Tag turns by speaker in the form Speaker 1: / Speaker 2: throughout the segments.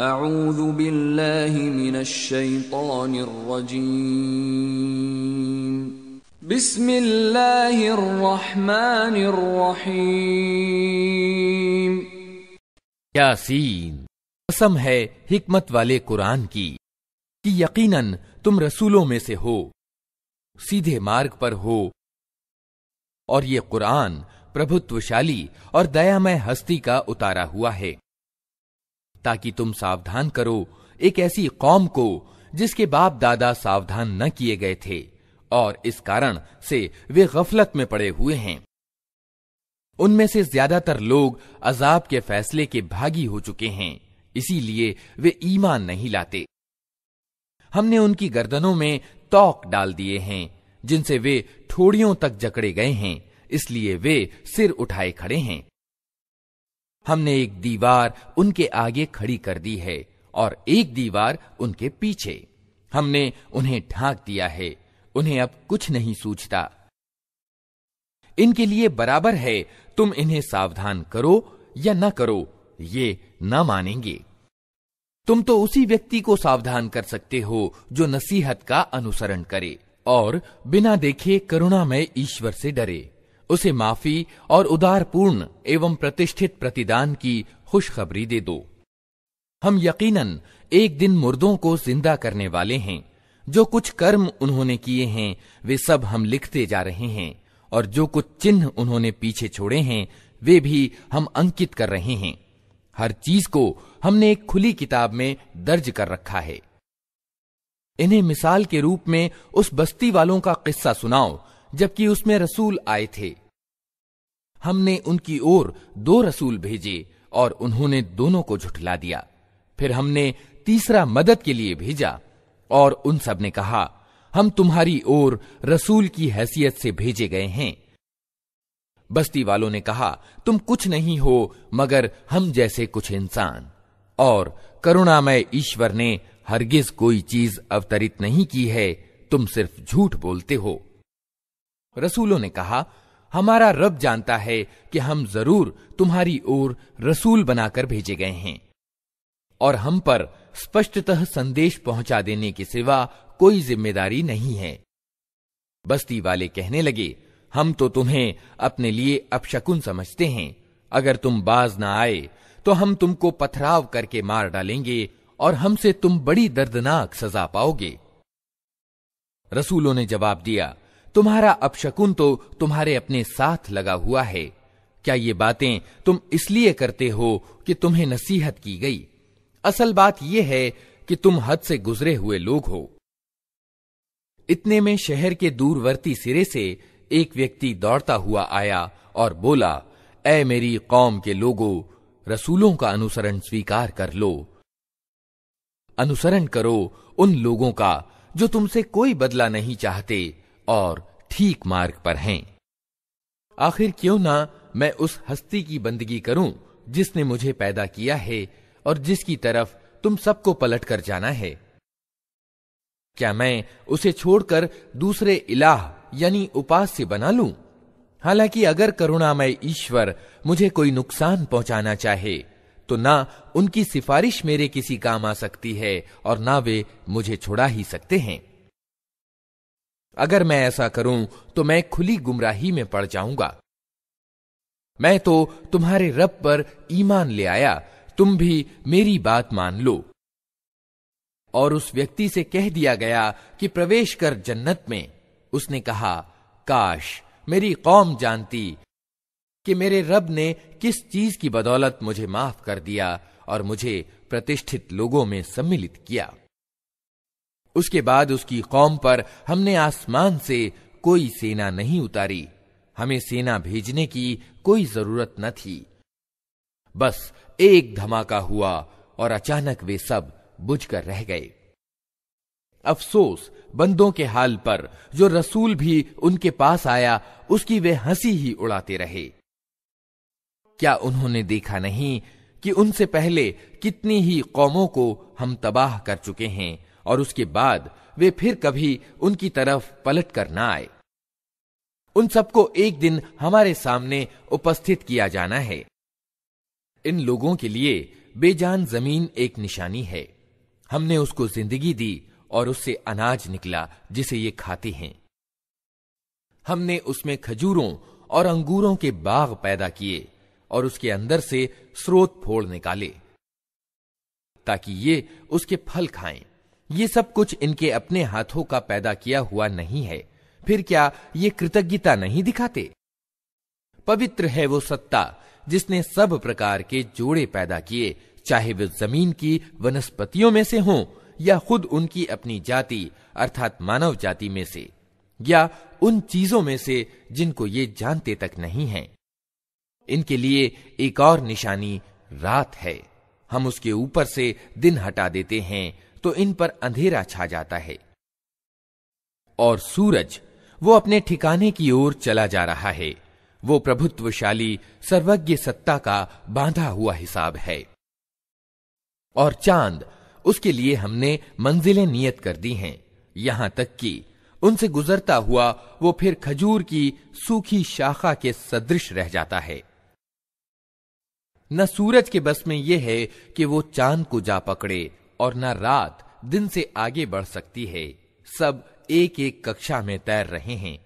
Speaker 1: أعوذ بالله من الشيطان الرجيم بسم الله الرحمن الرحيم यासीन कसम है हिकमत वाले कुरान की कि यकीनन तुम रसूलों में से हो सीधे मार्ग पर हो और ये कुरान प्रभुत्वशाली और दयामय हस्ती का उतारा हुआ है ताकि तुम सावधान करो एक ऐसी कौम को जिसके बाप दादा सावधान न किए गए थे और इस कारण से वे गफलत में पड़े हुए हैं उनमें से ज्यादातर लोग अजाब के फैसले के भागी हो चुके हैं इसीलिए वे ईमान नहीं लाते हमने उनकी गर्दनों में तोक डाल दिए हैं जिनसे वे ठोड़ियों तक जकड़े गए हैं इसलिए वे सिर उठाए खड़े हैं हमने एक दीवार उनके आगे खड़ी कर दी है और एक दीवार उनके पीछे हमने उन्हें ढांक दिया है उन्हें अब कुछ नहीं सूझता इनके लिए बराबर है तुम इन्हें सावधान करो या न करो ये न मानेंगे तुम तो उसी व्यक्ति को सावधान कर सकते हो जो नसीहत का अनुसरण करे और बिना देखे करुणामय ईश्वर से डरे उसे माफी और उदारपूर्ण एवं प्रतिष्ठित प्रतिदान की खुशखबरी दे दो हम यकीनन एक दिन मुर्दों को जिंदा करने वाले हैं जो कुछ कर्म उन्होंने किए हैं वे सब हम लिखते जा रहे हैं और जो कुछ चिन्ह उन्होंने पीछे छोड़े हैं वे भी हम अंकित कर रहे हैं हर चीज को हमने एक खुली किताब में दर्ज कर रखा है इन्हें मिसाल के रूप में उस बस्ती वालों का किस्सा सुनाओ जबकि उसमें रसूल आए थे हमने उनकी ओर दो रसूल भेजे और उन्होंने दोनों को झुठला दिया फिर हमने तीसरा मदद के लिए भेजा और उन सब ने कहा हम तुम्हारी ओर रसूल की हैसियत से भेजे गए हैं बस्ती वालों ने कहा तुम कुछ नहीं हो मगर हम जैसे कुछ इंसान और करुणामय ईश्वर ने हरगिज कोई चीज अवतरित नहीं की है तुम सिर्फ झूठ बोलते हो रसूलों ने कहा हमारा रब जानता है कि हम जरूर तुम्हारी ओर रसूल बनाकर भेजे गए हैं और हम पर स्पष्टतः संदेश पहुंचा देने के सिवा कोई जिम्मेदारी नहीं है बस्ती वाले कहने लगे हम तो तुम्हें अपने लिए अपशकुन समझते हैं अगर तुम बाज ना आए तो हम तुमको पथराव करके मार डालेंगे और हमसे तुम बड़ी दर्दनाक सजा पाओगे रसूलों ने जवाब दिया तुम्हारा अपशकुन तो तुम्हारे अपने साथ लगा हुआ है क्या ये बातें तुम इसलिए करते हो कि तुम्हें नसीहत की गई असल बात यह है कि तुम हद से गुजरे हुए लोग हो इतने में शहर के दूरवर्ती सिरे से एक व्यक्ति दौड़ता हुआ आया और बोला ए मेरी कौम के लोगों रसूलों का अनुसरण स्वीकार कर लो अनुसरण करो उन लोगों का जो तुमसे कोई बदला नहीं चाहते और ठीक मार्ग पर हैं आखिर क्यों ना मैं उस हस्ती की बंदगी करूं जिसने मुझे पैदा किया है और जिसकी तरफ तुम सबको पलट कर जाना है क्या मैं उसे छोड़कर दूसरे इलाह यानी उपास्य बना लूं हालांकि अगर करुणामय ईश्वर मुझे कोई नुकसान पहुंचाना चाहे तो ना उनकी सिफारिश मेरे किसी काम आ सकती है और ना वे मुझे छोड़ा ही सकते हैं अगर मैं ऐसा करूं तो मैं खुली गुमराही में पड़ जाऊंगा मैं तो तुम्हारे रब पर ईमान ले आया तुम भी मेरी बात मान लो और उस व्यक्ति से कह दिया गया कि प्रवेश कर जन्नत में उसने कहा काश मेरी कौम जानती कि मेरे रब ने किस चीज की बदौलत मुझे माफ कर दिया और मुझे प्रतिष्ठित लोगों में सम्मिलित किया उसके बाद उसकी कौम पर हमने आसमान से कोई सेना नहीं उतारी हमें सेना भेजने की कोई जरूरत न थी बस एक धमाका हुआ और अचानक वे सब बुझकर रह गए अफसोस बंदों के हाल पर जो रसूल भी उनके पास आया उसकी वे हंसी ही उड़ाते रहे क्या उन्होंने देखा नहीं कि उनसे पहले कितनी ही कौमों को हम तबाह कर चुके हैं और उसके बाद वे फिर कभी उनकी तरफ पलट कर ना आए उन सबको एक दिन हमारे सामने उपस्थित किया जाना है इन लोगों के लिए बेजान जमीन एक निशानी है हमने उसको जिंदगी दी और उससे अनाज निकला जिसे ये खाते हैं हमने उसमें खजूरों और अंगूरों के बाग पैदा किए और उसके अंदर से स्रोत फोड़ निकाले ताकि ये उसके फल खाएं ये सब कुछ इनके अपने हाथों का पैदा किया हुआ नहीं है फिर क्या ये कृतज्ञता नहीं दिखाते पवित्र है वो सत्ता जिसने सब प्रकार के जोड़े पैदा किए चाहे वे जमीन की वनस्पतियों में से हों या खुद उनकी अपनी जाति अर्थात मानव जाति में से या उन चीजों में से जिनको ये जानते तक नहीं हैं। इनके लिए एक और निशानी रात है हम उसके ऊपर से दिन हटा देते हैं तो इन पर अंधेरा छा जाता है और सूरज वो अपने ठिकाने की ओर चला जा रहा है वो प्रभुत्वशाली सर्वज्ञ सत्ता का बांधा हुआ हिसाब है और चांद उसके लिए हमने मंजिलें नियत कर दी हैं यहां तक कि उनसे गुजरता हुआ वो फिर खजूर की सूखी शाखा के सदृश रह जाता है न सूरज के बस में यह है कि वो चांद को जा पकड़े और न रात दिन से आगे बढ़ सकती है सब एक एक कक्षा में तैर रहे हैं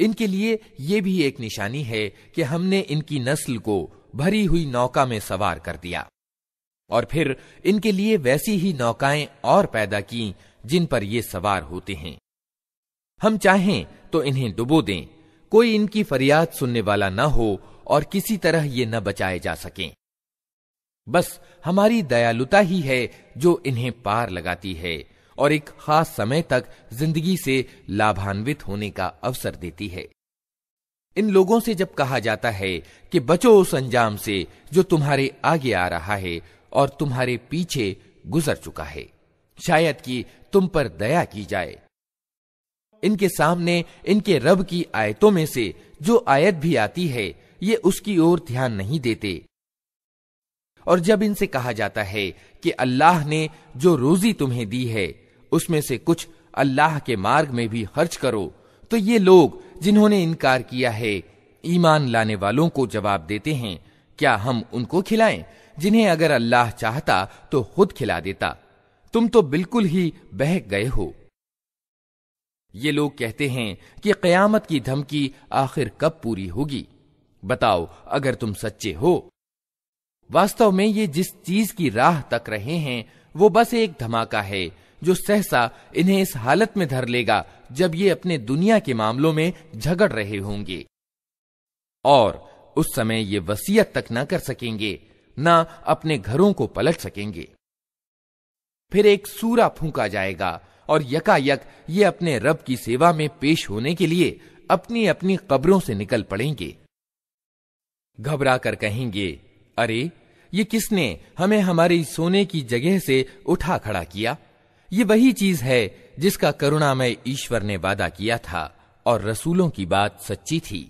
Speaker 1: इनके लिए यह भी एक निशानी है कि हमने इनकी नस्ल को भरी हुई नौका में सवार कर दिया और फिर इनके लिए वैसी ही नौकाएं और पैदा की जिन पर ये सवार होते हैं हम चाहें तो इन्हें डुबो दें कोई इनकी फरियाद सुनने वाला न हो और किसी तरह ये न बचाए जा सकें बस हमारी दयालुता ही है जो इन्हें पार लगाती है और एक खास समय तक जिंदगी से लाभान्वित होने का अवसर देती है इन लोगों से जब कहा जाता है कि बचो उस अंजाम से जो तुम्हारे आगे आ रहा है और तुम्हारे पीछे गुजर चुका है शायद कि तुम पर दया की जाए इनके सामने इनके रब की आयतों में से जो आयत भी आती है ये उसकी ओर ध्यान नहीं देते और जब इनसे कहा जाता है कि अल्लाह ने जो रोजी तुम्हें दी है उसमें से कुछ अल्लाह के मार्ग में भी खर्च करो तो ये लोग जिन्होंने इनकार किया है ईमान लाने वालों को जवाब देते हैं क्या हम उनको खिलाएं जिन्हें अगर अल्लाह चाहता तो खुद खिला देता तुम तो बिल्कुल ही बहक गए हो ये लोग कहते हैं कि कयामत की धमकी आखिर कब पूरी होगी बताओ अगर तुम सच्चे हो वास्तव में ये जिस चीज की राह तक रहे हैं वो बस एक धमाका है जो सहसा इन्हें इस हालत में धर लेगा जब ये अपने दुनिया के मामलों में झगड़ रहे होंगे और उस समय ये वसीयत तक ना कर सकेंगे ना अपने घरों को पलट सकेंगे फिर एक सूरा फूका जाएगा और यकायक ये अपने रब की सेवा में पेश होने के लिए अपनी अपनी कब्रों से निकल पड़ेंगे घबरा कर कहेंगे अरे ये किसने हमें हमारी सोने की जगह से उठा खड़ा किया ये वही चीज है जिसका करुणामय ईश्वर ने वादा किया था और रसूलों की बात सच्ची थी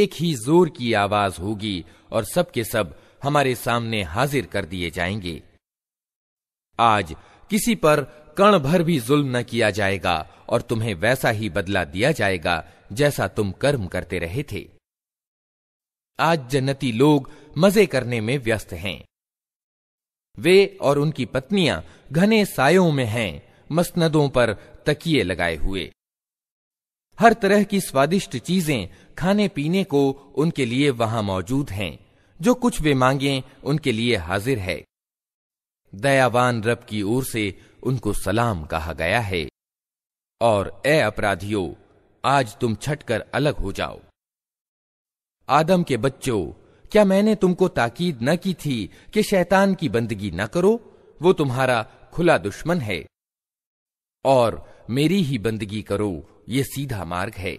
Speaker 1: एक ही जोर की आवाज होगी और सबके सब हमारे सामने हाजिर कर दिए जाएंगे आज किसी पर कण भर भी जुल्म न किया जाएगा और तुम्हें वैसा ही बदला दिया जाएगा जैसा तुम कर्म करते रहे थे आज जन्नती लोग मजे करने में व्यस्त हैं वे और उनकी पत्नियां घने सायों में हैं मसनदों पर तकिए लगाए हुए हर तरह की स्वादिष्ट चीजें खाने पीने को उनके लिए वहां मौजूद हैं जो कुछ वे मांगे उनके लिए हाजिर है दयावान रब की ओर से उनको सलाम कहा गया है और ए अपराधियों आज तुम छटकर अलग हो जाओ आदम के बच्चों क्या मैंने तुमको ताकीद न की थी कि शैतान की बंदगी न करो वो तुम्हारा खुला दुश्मन है और मेरी ही बंदगी करो ये सीधा मार्ग है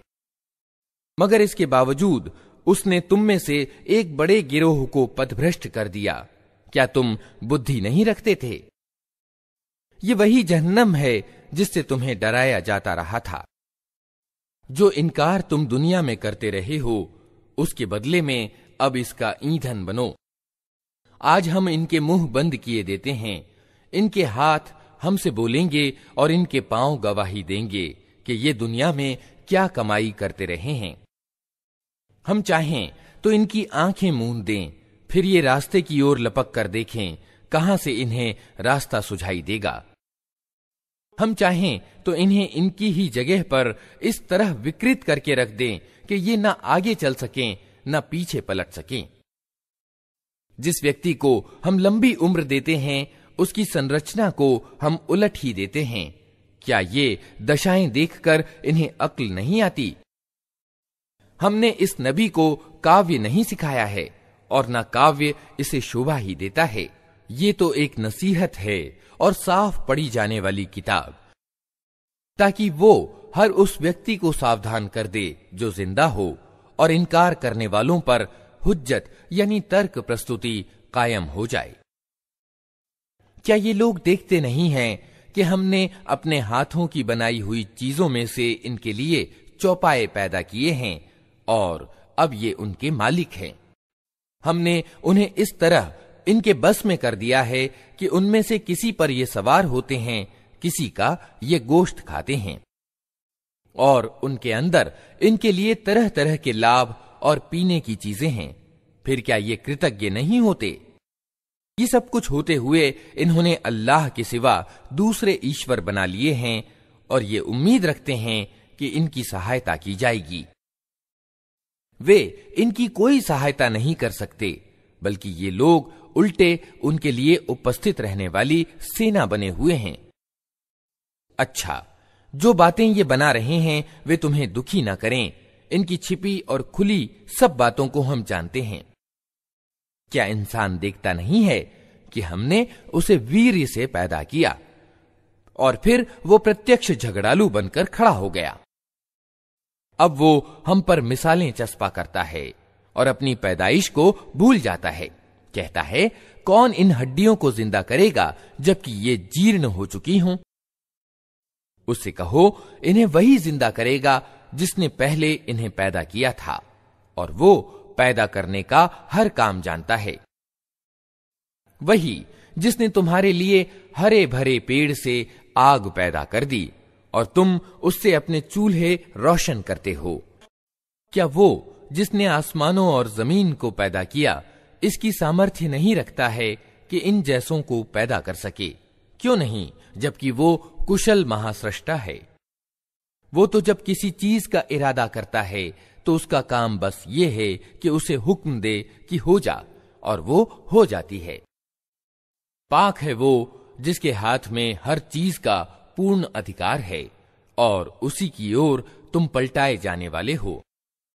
Speaker 1: मगर इसके बावजूद उसने तुम में से एक बड़े गिरोह को पदभ्रष्ट कर दिया क्या तुम बुद्धि नहीं रखते थे ये वही जहन्नम है जिससे तुम्हें डराया जाता रहा था जो इनकार तुम दुनिया में करते रहे हो उसके बदले में अब इसका ईंधन बनो आज हम इनके मुंह बंद किए देते हैं इनके हाथ हमसे बोलेंगे और इनके पांव गवाही देंगे कि ये दुनिया में क्या कमाई करते रहे हैं हम चाहें तो इनकी आंखें मूंद दें फिर ये रास्ते की ओर लपक कर देखें कहां से इन्हें रास्ता सुझाई देगा हम चाहें तो इन्हें इनकी ही जगह पर इस तरह विकृत करके रख दें कि ये ना आगे चल सकें ना पीछे पलट सकें जिस व्यक्ति को हम लंबी उम्र देते हैं उसकी संरचना को हम उलट ही देते हैं क्या ये दशाएं देखकर इन्हें अक्ल नहीं आती हमने इस नबी को काव्य नहीं सिखाया है और ना काव्य इसे शोभा ही देता है ये तो एक नसीहत है और साफ पढ़ी जाने वाली किताब ताकि वो हर उस व्यक्ति को सावधान कर दे जो जिंदा हो और इनकार करने वालों पर हुज्जत यानी तर्क प्रस्तुति कायम हो जाए क्या ये लोग देखते नहीं हैं कि हमने अपने हाथों की बनाई हुई चीजों में से इनके लिए चौपाए पैदा किए हैं और अब ये उनके मालिक हैं हमने उन्हें इस तरह इनके बस में कर दिया है कि उनमें से किसी पर ये सवार होते हैं किसी का ये गोश्त खाते हैं और उनके अंदर इनके लिए तरह तरह के लाभ और पीने की चीजें हैं फिर क्या ये कृतज्ञ नहीं होते ये सब कुछ होते हुए इन्होंने अल्लाह के सिवा दूसरे ईश्वर बना लिए हैं और ये उम्मीद रखते हैं कि इनकी सहायता की जाएगी वे इनकी कोई सहायता नहीं कर सकते बल्कि ये लोग उल्टे उनके लिए उपस्थित रहने वाली सेना बने हुए हैं अच्छा जो बातें ये बना रहे हैं वे तुम्हें दुखी ना करें इनकी छिपी और खुली सब बातों को हम जानते हैं क्या इंसान देखता नहीं है कि हमने उसे वीर से पैदा किया और फिर वो प्रत्यक्ष झगड़ालू बनकर खड़ा हो गया अब वो हम पर मिसालें चस्पा करता है और अपनी पैदाइश को भूल जाता है कहता है कौन इन हड्डियों को जिंदा करेगा जबकि ये जीर्ण हो चुकी हूं उससे कहो इन्हें वही जिंदा करेगा जिसने पहले इन्हें पैदा किया था और वो पैदा करने का हर काम जानता है वही जिसने तुम्हारे लिए हरे भरे पेड़ से आग पैदा कर दी और तुम उससे अपने चूल्हे रोशन करते हो क्या वो जिसने आसमानों और जमीन को पैदा किया इसकी सामर्थ्य नहीं रखता है कि इन जैसों को पैदा कर सके क्यों नहीं जबकि वो कुशल महासृष्टा है वो तो जब किसी चीज का इरादा करता है तो उसका काम बस ये है कि उसे हुक्म दे कि हो जा और वो हो जाती है पाक है वो जिसके हाथ में हर चीज का पूर्ण अधिकार है और उसी की ओर तुम पलटाए जाने वाले हो